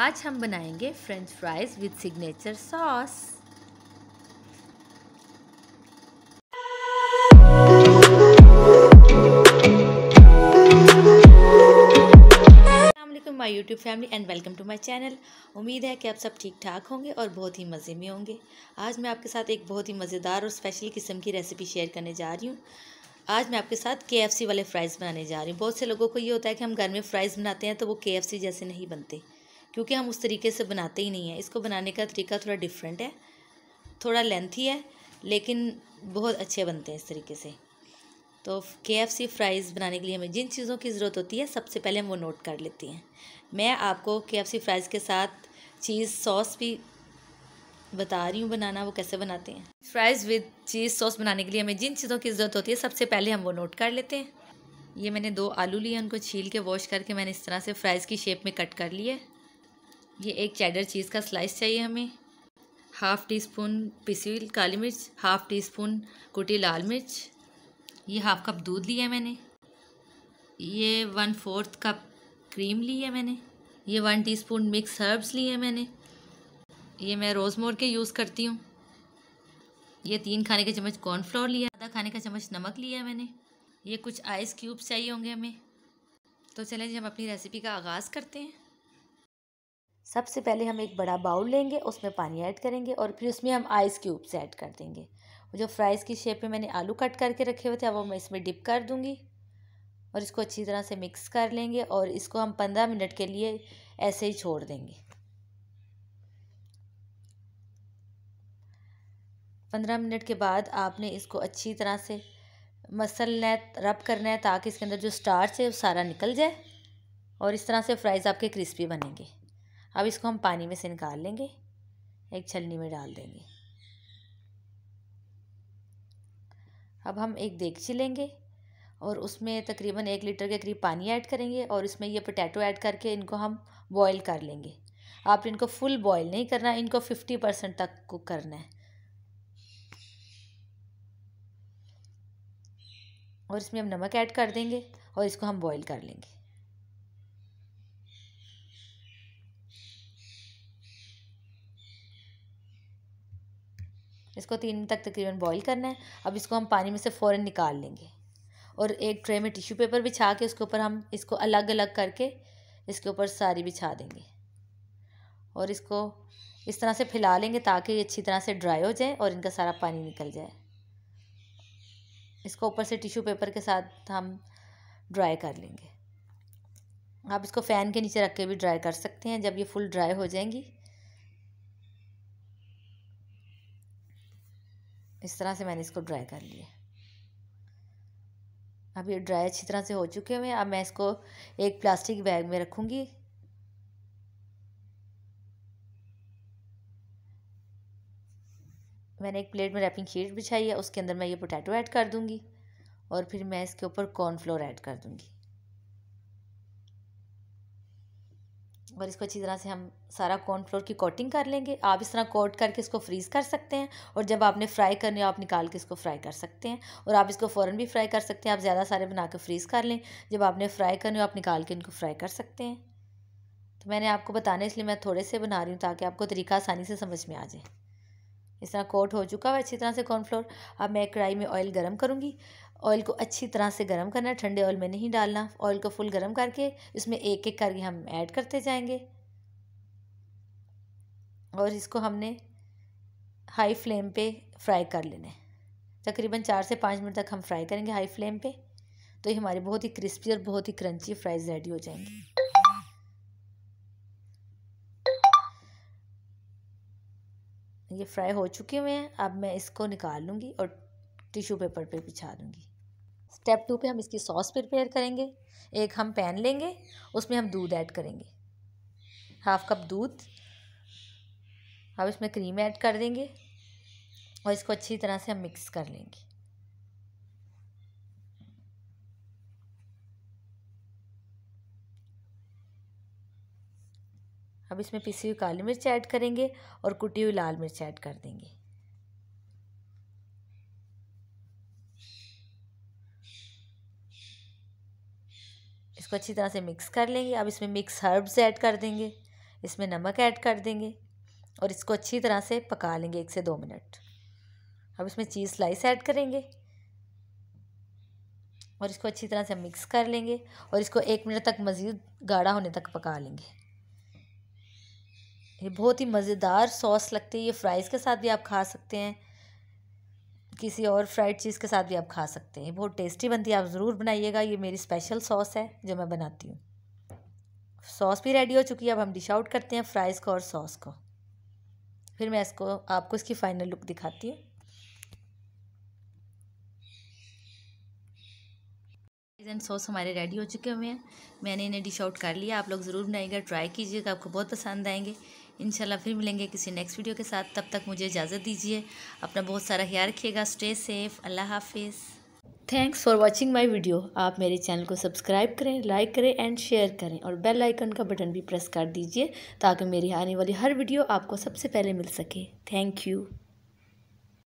आज हम बनाएंगे French fries with signature sauce my YouTube family and welcome to my channel उम्मीद है कि आप सब ठीक ठाक होंगे और बहुत ही मज़े में होंगे आज मैं आपके साथ एक बहुत ही मज़ेदार और स्पेशल किस्म की रेसिपी शेयर करने जा रही हूँ आज मैं आपके साथ के वाले फ्राइज़ बनाने जा रही हूँ बहुत से लोगों को ये होता है कि हम घर में फ्राइज़ बनाते हैं तो वो के जैसे नहीं बनते क्योंकि हम उस तरीके से बनाते ही नहीं हैं इसको बनाने का तरीका थोड़ा डिफरेंट है थोड़ा लेंथी है लेकिन बहुत अच्छे बनते हैं इस तरीके से तो के एफ सी फ्राइज़ बनाने के लिए हमें जिन चीज़ों की ज़रूरत होती है सबसे पहले हम वो नोट कर लेती हैं मैं आपको के एफ सी फ्राइज़ के साथ चीज़ सॉस भी बता रही हूँ बनाना वो कैसे बनाते हैं फ्राइज़ विद चीज़ सॉस बनाने के लिए हमें जिन चीज़ों की ज़रूरत होती है सबसे पहले हम वो नोट कर लेते हैं ये मैंने दो आलू लिए उनको छील के वॉश करके मैंने इस तरह से फ्राइज़ की शेप में कट कर लिए ये एक चैडर चीज़ का स्लाइस चाहिए हमें हाफ़ टी स्पून पिसी हुई काली मिर्च हाफ़ टी स्पून कुटी लाल मिर्च ये हाफ़ कप दूध लिया मैंने ये वन फोर्थ कप क्रीम ली है मैंने ये वन टीस्पून मिक्स हर्ब्स है मैंने ये मैं रोज़मोर के यूज़ करती हूँ ये तीन खाने के चम्मच कॉर्नफ्लोर लिया आधा खाने का चम्मच नमक लिया मैंने ये कुछ आइस क्यूब्स चाहिए होंगे हमें तो चलें जी हम अपनी रेसिपी का आगाज़ करते हैं सबसे पहले हम एक बड़ा बाउल लेंगे उसमें पानी ऐड करेंगे और फिर उसमें हम आइस क्यूब्स ऐड कर देंगे जो फ्राइज़ की शेप में मैंने आलू कट करके रखे हुए थे अब मैं इसमें डिप कर दूँगी और इसको अच्छी तरह से मिक्स कर लेंगे और इसको हम पंद्रह मिनट के लिए ऐसे ही छोड़ देंगे पंद्रह मिनट के बाद आपने इसको अच्छी तरह से मसलना है रब करना है ताकि इसके अंदर जो स्टार्च है वो सारा निकल जाए और इस तरह से फ्राइज़ आपके क्रिस्पी बनेंगे अब इसको हम पानी में से निकाल लेंगे एक छलनी में डाल देंगे अब हम एक देगची लेंगे और उसमें तकरीबन एक लीटर के करीब पानी ऐड करेंगे और इसमें ये पोटैटो ऐड करके इनको हम बॉईल कर लेंगे आप इनको फुल बॉईल नहीं करना इनको फिफ्टी परसेंट तक कुक करना है और इसमें हम नमक ऐड कर देंगे और इसको हम बॉईल कर लेंगे इसको तीन मिनट तक तकरीबन बॉईल करना है अब इसको हम पानी में से फ़ौर निकाल लेंगे और एक ट्रे में टिश्यू पेपर बिछा के उसके ऊपर हम इसको अलग अलग करके इसके ऊपर सारी बिछा देंगे और इसको इस तरह से फैला लेंगे ताकि ये अच्छी तरह से ड्राई हो जाए और इनका सारा पानी निकल जाए इसको ऊपर से टिशू पेपर के साथ हम ड्राई कर लेंगे आप इसको फ़ैन के नीचे रख के भी ड्राई कर सकते हैं जब ये फुल ड्राई हो जाएंगी इस तरह से मैंने इसको ड्राई कर लिया अब ये ड्राई अच्छी तरह से हो चुके हुए अब मैं इसको एक प्लास्टिक बैग में रखूँगी मैंने एक प्लेट में रैपिंग शीट बिछाई है उसके अंदर मैं ये पोटैटो ऐड कर दूँगी और फिर मैं इसके ऊपर कॉर्नफ्लोर ऐड कर दूँगी और इसको अच्छी तरह से हम सारा कॉर्नफ्लोर की कोटिंग कर लेंगे आप इस तरह कोट करके इसको फ्रीज़ कर सकते हैं और जब आपने फ्राई करने हो आप निकाल के इसको फ्राई कर सकते हैं और आप इसको फ़ौरन भी फ्राई कर सकते हैं आप ज़्यादा सारे बना के फ्रीज़ कर लें जब आपने फ्राई करने हो आप निकाल के इनको फ्राई कर सकते हैं तो मैंने आपको बताने इसलिए मैं थोड़े से बना रही हूँ ताकि आपको तरीका आसानी से समझ में आ जाए इस तरह कोट हो चुका है अच्छी तरह से कॉर्नफ्लोर अब मैं कढ़ाई में ऑयल गर्म करूँगी ऑयल को अच्छी तरह से गर्म करना ठंडे ऑयल में नहीं डालना ऑयल को फुल गर्म करके इसमें एक एक करके हम ऐड करते जाएंगे और इसको हमने हाई फ्लेम पे फ्राई कर लेना है तकरीबन चार से पाँच मिनट तक हम फ्राई करेंगे हाई फ्लेम पे तो ये हमारे बहुत ही क्रिस्पी और बहुत ही क्रंची फ्राइज रेडी हो जाएंगे ये फ्राई हो चुके हुए हैं अब मैं इसको निकाल लूँगी और टिश्यू पेपर पे बिछा दूँगी स्टेप टू पे हम इसकी सॉस प्रिपेयर करेंगे एक हम पैन लेंगे उसमें हम दूध ऐड करेंगे हाफ कप दूध अब इसमें क्रीम ऐड कर देंगे और इसको अच्छी तरह से हम मिक्स कर लेंगे अब इसमें पिसी हुई काली मिर्च ऐड करेंगे और कुटी हुई लाल मिर्च ऐड कर देंगे इसको अच्छी तरह से मिक्स कर लेंगे अब इसमें मिक्स हर्ब्स ऐड कर देंगे इसमें नमक ऐड कर देंगे और इसको अच्छी तरह से पका लेंगे एक से दो मिनट अब इसमें चीज़ स्लाइस ऐड करेंगे और इसको अच्छी तरह से मिक्स कर लेंगे और इसको एक मिनट तक मज़ीद गाढ़ा होने तक पका लेंगे ये बहुत ही मज़ेदार सॉस लगती है ये फ्राइज़ के साथ भी आप खा सकते हैं किसी और फ्राइड चीज़ के साथ भी आप खा सकते हैं बहुत टेस्टी बनती है आप ज़रूर बनाइएगा ये मेरी स्पेशल सॉस है जो मैं बनाती हूँ सॉस भी रेडी हो चुकी है अब हम डिश आउट करते हैं फ्राइज़ को और सॉस को फिर मैं इसको आपको इसकी फ़ाइनल लुक दिखाती हूँ एंड सॉस हमारे रेडी हो चुके हुए हैं मैंने इन्हें डिश आउट कर लिया आप लोग ज़रूर बनाइएगा ट्राई कीजिएगा आपको बहुत पसंद आएंगे इंशाल्लाह फिर मिलेंगे किसी नेक्स्ट वीडियो के साथ तब तक मुझे इजाज़त दीजिए अपना बहुत सारा ख्याल रखिएगा स्टे सेफ़ अल्लाह हाफिज़ thanks for watching my video आप मेरे चैनल को सब्सक्राइब करें लाइक करें एंड शेयर करें और बेल आइकन का बटन भी प्रेस कर दीजिए ताकि मेरी आने वाली हर वीडियो आपको सबसे पहले मिल सके थैंक यू